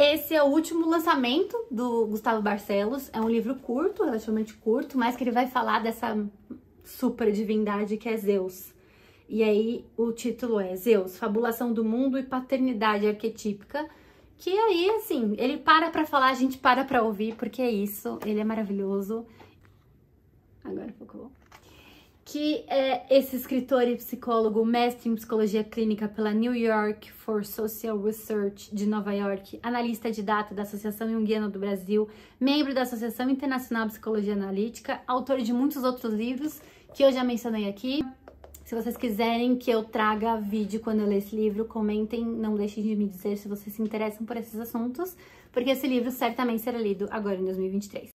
Esse é o último lançamento do Gustavo Barcelos. É um livro curto, relativamente curto, mas que ele vai falar dessa super divindade que é Zeus. E aí o título é Zeus, Fabulação do Mundo e Paternidade Arquetípica. Que aí, assim, ele para pra falar, a gente para pra ouvir, porque é isso. Ele é maravilhoso. Agora ficou que é esse escritor e psicólogo, mestre em psicologia clínica pela New York for Social Research de Nova York, analista de data da Associação Junguiana do Brasil, membro da Associação Internacional de Psicologia Analítica, autor de muitos outros livros que eu já mencionei aqui. Se vocês quiserem que eu traga vídeo quando eu ler esse livro, comentem, não deixem de me dizer se vocês se interessam por esses assuntos, porque esse livro certamente será lido agora em 2023.